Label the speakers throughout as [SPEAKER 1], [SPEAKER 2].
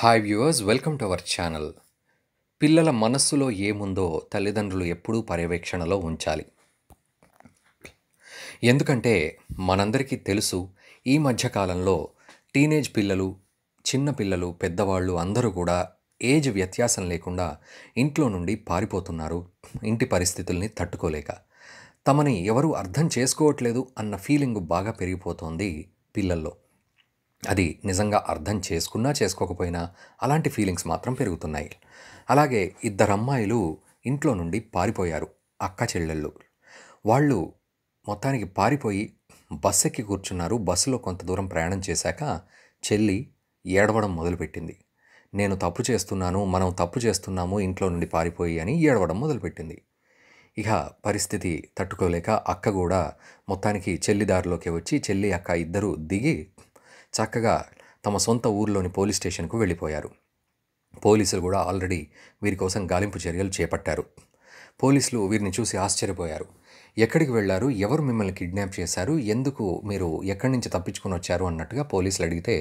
[SPEAKER 1] hi viewers welcome to our channel పిల్లల మనస్సులో ఏముందో తల్లిదండ్రులు ఎప్పుడూ పర్యవేక్షణలో ఉంచాలి ఎందుకంటే మనందరికీ తెలుసు ఈ మధ్యకాలంలో టీనేజ్ పిల్లలు చిన్న పిల్లలు పెద్దవాళ్ళు అందరూ కూడా ఏజ్ వ్యత్యాసం లేకుండా ఇంట్లో నుండి పారిపోతున్నారు ఇంటి పరిస్థితుల్ని తట్టుకోలేక తమని ఎవరూ అర్థం చేసుకోవట్లేదు అన్న ఫీలింగ్ బాగా పెరిగిపోతోంది పిల్లల్లో అది నిజంగా అర్థం చేసుకున్నా చేసుకోకపోయినా అలాంటి ఫీలింగ్స్ మాత్రం పెరుగుతున్నాయి అలాగే ఇద్దరమ్మాయిలు ఇంట్లో నుండి పారిపోయారు అక్క చెల్లెళ్ళు వాళ్ళు మొత్తానికి పారిపోయి బస్సు ఎక్కి కూర్చున్నారు బస్సులో కొంత దూరం ప్రయాణం చేశాక చెల్లి ఏడవడం మొదలుపెట్టింది నేను తప్పు చేస్తున్నాను మనం తప్పు చేస్తున్నాము ఇంట్లో నుండి పారిపోయి అని ఏడవడం మొదలుపెట్టింది ఇక పరిస్థితి తట్టుకోలేక అక్క కూడా మొత్తానికి చెల్లిదారిలోకి వచ్చి చెల్లి అక్క ఇద్దరు దిగి చక్కగా తమ సొంత ఊర్లోని పోలీస్ స్టేషన్కు వెళ్ళిపోయారు పోలీసులు కూడా ఆల్రెడీ వీరి కోసం గాలింపు చర్యలు చేపట్టారు పోలీసులు వీరిని చూసి ఆశ్చర్యపోయారు ఎక్కడికి వెళ్ళారు ఎవరు మిమ్మల్ని కిడ్నాప్ చేశారు ఎందుకు మీరు ఎక్కడి నుంచి తప్పించుకుని వచ్చారు అన్నట్టుగా పోలీసులు అడిగితే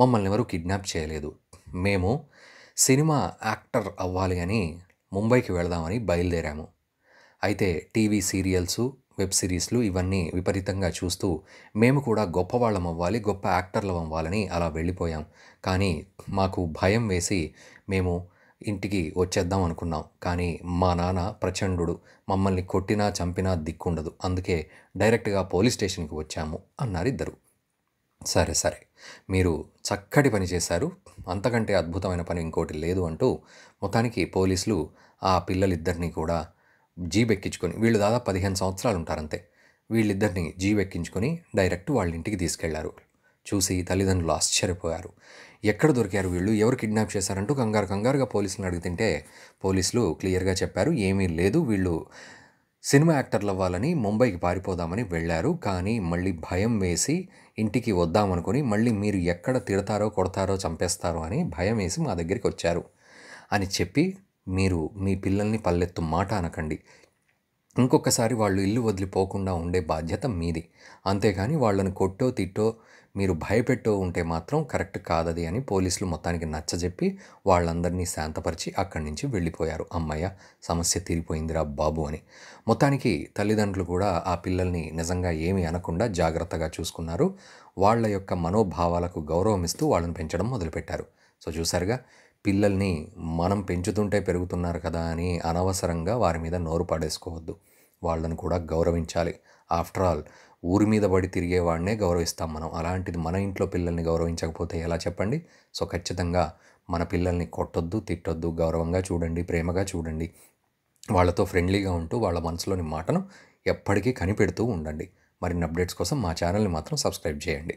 [SPEAKER 1] మమ్మల్ని ఎవరు కిడ్నాప్ చేయలేదు మేము సినిమా యాక్టర్ అవ్వాలి అని ముంబైకి వెళదామని బయలుదేరాము అయితే టీవీ సీరియల్సు వెబ్ సిరీస్లు ఇవన్నీ విపరీతంగా చూస్తూ మేము కూడా గొప్పవాళ్ళం అవ్వాలి గొప్ప యాక్టర్లు అవ్వాలని అలా వెళ్ళిపోయాం కానీ మాకు భయం వేసి మేము ఇంటికి వచ్చేద్దాం అనుకున్నాం కానీ మా నాన్న ప్రచండు మమ్మల్ని కొట్టినా చంపినా దిక్కుండదు అందుకే డైరెక్ట్గా పోలీస్ స్టేషన్కి వచ్చాము అన్నారు ఇద్దరు సరే సరే మీరు చక్కటి పని చేశారు అంతకంటే అద్భుతమైన పని ఇంకోటి లేదు అంటూ మొత్తానికి పోలీసులు ఆ పిల్లలిద్దరినీ కూడా జీబ్ ఎక్కించుకొని వీళ్ళు దాదాపు పదిహేను సంవత్సరాలు ఉంటారంతే వీళ్ళిద్దరిని జీబ్ ఎక్కించుకొని డైరెక్ట్ వాళ్ళ ఇంటికి తీసుకెళ్లారు చూసి తల్లిదండ్రులు ఆశ్చర్యపోయారు ఎక్కడ దొరికారు వీళ్ళు ఎవరు కిడ్నాప్ చేశారంటూ కంగారు కంగారుగా పోలీసులను అడుగుతుంటే పోలీసులు క్లియర్గా చెప్పారు ఏమీ లేదు వీళ్ళు సినిమా యాక్టర్లు అవ్వాలని ముంబైకి పారిపోదామని వెళ్ళారు కానీ మళ్ళీ భయం వేసి ఇంటికి వద్దామనుకుని మళ్ళీ మీరు ఎక్కడ తిడతారో కొడతారో చంపేస్తారో అని భయం వేసి మా దగ్గరికి వచ్చారు అని చెప్పి మీరు మీ పిల్లల్ని పల్లెత్తు మాట అనకండి ఇంకొకసారి వాళ్ళు ఇల్లు వదిలిపోకుండా ఉండే బాధ్యత మీది అంతేగాని వాళ్ళని కొట్టో తిట్టో మీరు భయపెట్టో ఉంటే మాత్రం కరెక్ట్ కాదది అని పోలీసులు మొత్తానికి నచ్చజెప్పి వాళ్ళందరినీ శాంతపరిచి అక్కడి నుంచి వెళ్ళిపోయారు అమ్మయ్య సమస్య తీరిపోయిందిరా బాబు అని మొత్తానికి తల్లిదండ్రులు కూడా ఆ పిల్లల్ని నిజంగా ఏమి అనకుండా జాగ్రత్తగా చూసుకున్నారు వాళ్ళ యొక్క మనోభావాలకు గౌరవం ఇస్తూ వాళ్ళని పెంచడం మొదలుపెట్టారు సో చూసారుగా పిల్లల్ని మనం పెంచుతుంటే పెరుగుతున్నారు కదా అని అనవసరంగా వారి మీద నోరు పాడేసుకోవద్దు వాళ్ళను కూడా గౌరవించాలి ఆఫ్టర్ ఆల్ ఊరి మీద పడి తిరిగేవాడినే గౌరవిస్తాం మనం అలాంటిది మన ఇంట్లో పిల్లల్ని గౌరవించకపోతే ఎలా చెప్పండి సో ఖచ్చితంగా మన పిల్లల్ని కొట్టొద్దు తిట్టొద్దు గౌరవంగా చూడండి ప్రేమగా చూడండి వాళ్ళతో ఫ్రెండ్లీగా ఉంటూ వాళ్ళ మనసులోని మాటను ఎప్పటికీ కనిపెడుతూ ఉండండి మరిన్ని అప్డేట్స్ కోసం మా ఛానల్ని మాత్రం సబ్స్క్రైబ్ చేయండి